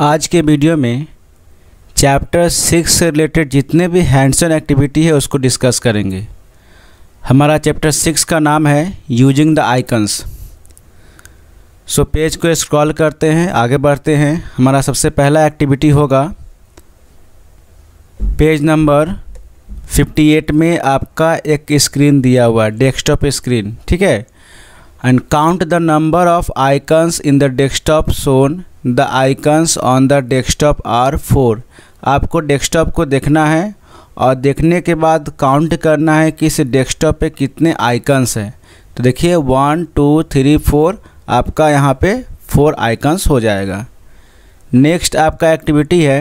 आज के वीडियो में चैप्टर सिक्स से रिलेटेड जितने भी हैंडसन एक्टिविटी है उसको डिस्कस करेंगे हमारा चैप्टर सिक्स का नाम है using the icons so page को स्क्रॉल करते हैं आगे बढ़ते हैं हमारा सबसे पहला एक्टिविटी होगा पेज नंबर 58 में आपका एक स्क्रीन दिया हुआ है डेस्कटॉप स्क्रीन ठीक है and count the number of icons in the desktop shown the icons on the desktop are four आपको desktop को देखना है और देखने के बाद काउंट करना है कि इस डेस्कटॉप पे कितने आइकन्स हैं तो देखिए वन टू थ्री फोर आपका यहाँ पे फोर आइकन्स हो जाएगा नेक्स्ट आपका एक्टिविटी है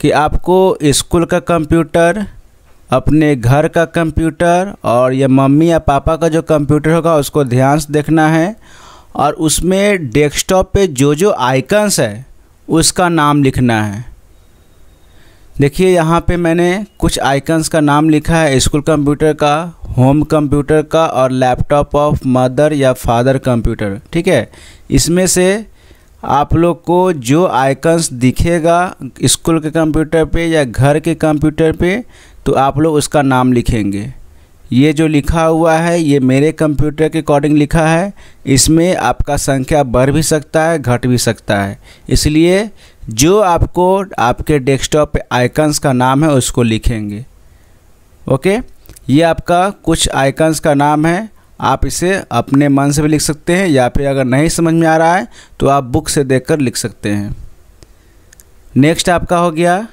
कि आपको स्कूल का कंप्यूटर अपने घर का कंप्यूटर और या मम्मी या पापा का जो कंप्यूटर होगा उसको ध्यान से देखना है और उसमें डेस्कटॉप पे जो जो आइकन्स है उसका नाम लिखना है देखिए यहाँ पे मैंने कुछ आइकन्स का नाम लिखा है स्कूल कंप्यूटर का होम कंप्यूटर का और लैपटॉप ऑफ मदर या फादर कंप्यूटर ठीक है इसमें से आप लोग को जो आइकन्स दिखेगा स्कूल के कंप्यूटर पे या घर के कंप्यूटर पे तो आप लोग उसका नाम लिखेंगे ये जो लिखा हुआ है ये मेरे कंप्यूटर के अकॉर्डिंग लिखा है इसमें आपका संख्या बढ़ भी सकता है घट भी सकता है इसलिए जो आपको आपके डेस्कटॉप पे आइकन्स का नाम है उसको लिखेंगे ओके ये आपका कुछ आइकन्स का नाम है आप इसे अपने मन से भी लिख सकते हैं या फिर अगर नहीं समझ में आ रहा है तो आप बुक से देख लिख सकते हैं नेक्स्ट आपका हो गया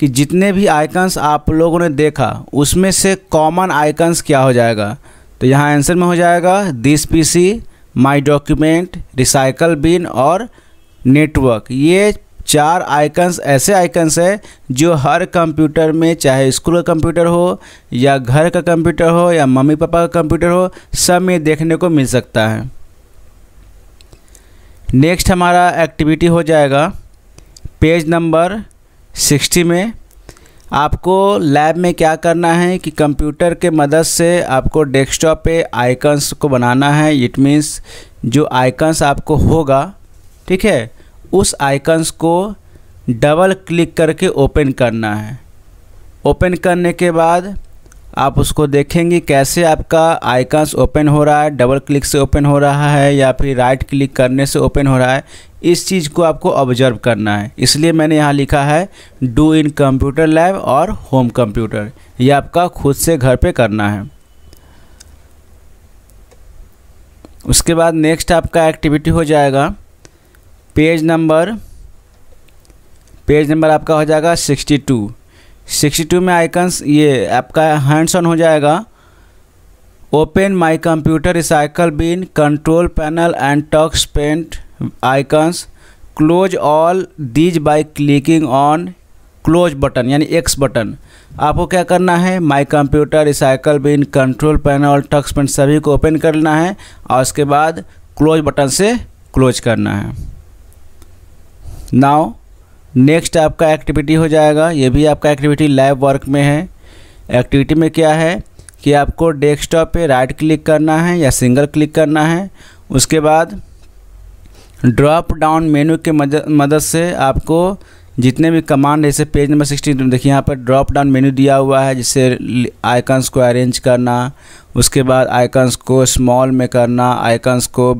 कि जितने भी आइकन्स आप लोगों ने देखा उसमें से कॉमन आइकन्स क्या हो जाएगा तो यहाँ आंसर में हो जाएगा this PC my document recycle bin और नेटवर्क ये चार आइकन्स ऐसे आइकन्स हैं जो हर कंप्यूटर में चाहे स्कूल का कंप्यूटर हो या घर का कंप्यूटर हो या मम्मी पापा का कंप्यूटर हो सब में देखने को मिल सकता है नेक्स्ट हमारा एक्टिविटी हो जाएगा पेज नंबर सिक्सटी में आपको लैब में क्या करना है कि कंप्यूटर के मदद से आपको डेस्कटॉप पे आइकन्स को बनाना है इट मीन्स जो आइकन्स आपको होगा ठीक है उस आइकन्स को डबल क्लिक करके ओपन करना है ओपन करने के बाद आप उसको देखेंगे कैसे आपका आइकन्स ओपन हो रहा है डबल क्लिक से ओपन हो रहा है या फिर राइट क्लिक करने से ओपन हो रहा है इस चीज़ को आपको ऑब्जर्व करना है इसलिए मैंने यहाँ लिखा है डू इन कंप्यूटर लैब और होम कंप्यूटर ये आपका खुद से घर पे करना है उसके बाद नेक्स्ट आपका एक्टिविटी हो जाएगा पेज नंबर पेज नंबर आपका हो जाएगा सिक्सटी टू सिक्सटी टू में आइकन्स ये आपका हैंड्स ऑन हो जाएगा open my computer recycle bin control panel and Tux paint icons close all these by clicking on close button यानी एक्स बटन आपको क्या करना है my computer recycle bin control panel Tux paint सभी को open करना है और उसके बाद क्लोज बटन से क्लोज करना है नाउ नेक्स्ट आपका एक्टिविटी हो जाएगा ये भी आपका एक्टिविटी लाइव वर्क में है एक्टिविटी में क्या है कि आपको डेस्कटॉप पे राइट क्लिक करना है या सिंगल क्लिक करना है उसके बाद ड्रॉप डाउन मेन्यू के मदद से आपको जितने भी कमांड जैसे पेज नंबर सिक्सटी देखिए यहाँ पर ड्रॉप डाउन मेन्यू दिया हुआ है जिससे आइकन्स को अरेंज करना उसके बाद आइकन्स को स्मॉल में करना आइकन्स को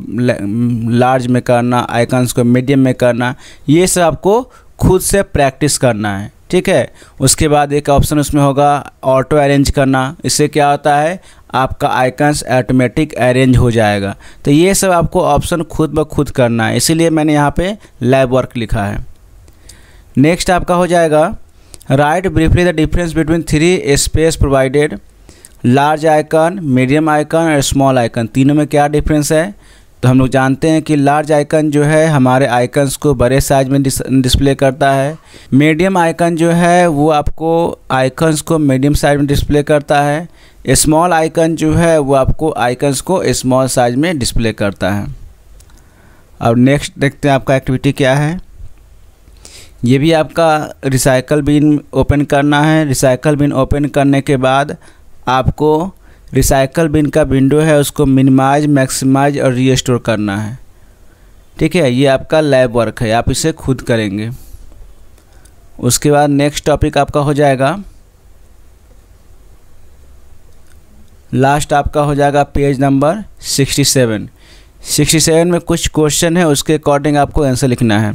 लार्ज में करना आइकन्स को मीडियम में करना ये सब आपको खुद से प्रैक्टिस करना है ठीक है उसके बाद एक ऑप्शन उसमें होगा ऑटो अरेंज करना इससे क्या होता है आपका आइकन्स ऑटोमेटिक अरेंज हो जाएगा तो ये सब आपको ऑप्शन खुद ब खुद करना है इसीलिए मैंने यहाँ पे लैब वर्क लिखा है नेक्स्ट आपका हो जाएगा write briefly the difference between three space provided large icon medium icon और स्मॉल आइकन तीनों में क्या डिफरेंस है तो हम लोग जानते हैं कि लार्ज आइकन जो है हमारे आइकन्स को बड़े साइज में डिस्प्ले करता है मीडियम आइकन जो है वो आपको आइकन्स को मीडियम साइज में डिस्प्ले करता है स्मॉल आइकन जो है वो आपको आइकन्स को स्मॉल साइज में डिस्प्ले करता है अब नेक्स्ट देखते हैं आपका एक्टिविटी क्या है ये भी आपका रिसाइकल बिन ओपन करना है रिसाइकल बिन ओपन करने के बाद आपको रिसाइकल बिन का विंडो है उसको मिनिमाइज मैक्सिमाइज और रीस्टोर करना है ठीक है ये आपका लैब वर्क है आप इसे खुद करेंगे उसके बाद नेक्स्ट टॉपिक आपका हो जाएगा लास्ट आपका हो जाएगा page number sixty seven sixty seven में कुछ क्वेश्चन है उसके अकॉर्डिंग आपको आंसर लिखना है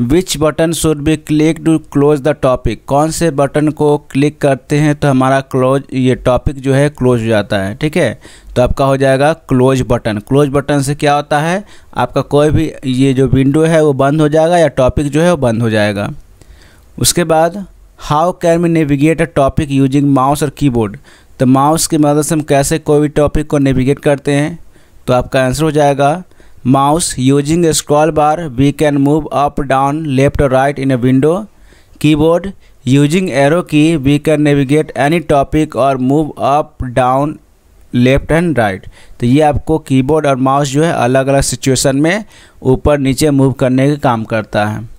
which button should be click to close the topic कौन से बटन को क्लिक करते हैं तो हमारा क्लोज ये टॉपिक जो है क्लोज हो जाता है ठीक है तो आपका हो जाएगा क्लोज बटन क्लोज बटन से क्या होता है आपका कोई भी ये जो विंडो है वो बंद हो जाएगा या टॉपिक जो है वो बंद हो जाएगा उसके बाद how can we navigate a topic using mouse और कीबोर्ड तो माउस की मदद से हम कैसे कोई भी टॉपिक को नेविगेट करते हैं तो आपका आंसर हो जाएगा mouse using scroll bar we can move up down left और right in a window keyboard using arrow key we can navigate any topic और move up down left and right तो ये आपको कीबोर्ड और mouse जो है अलग अलग सिचुएशन में ऊपर नीचे मूव करने के काम करता है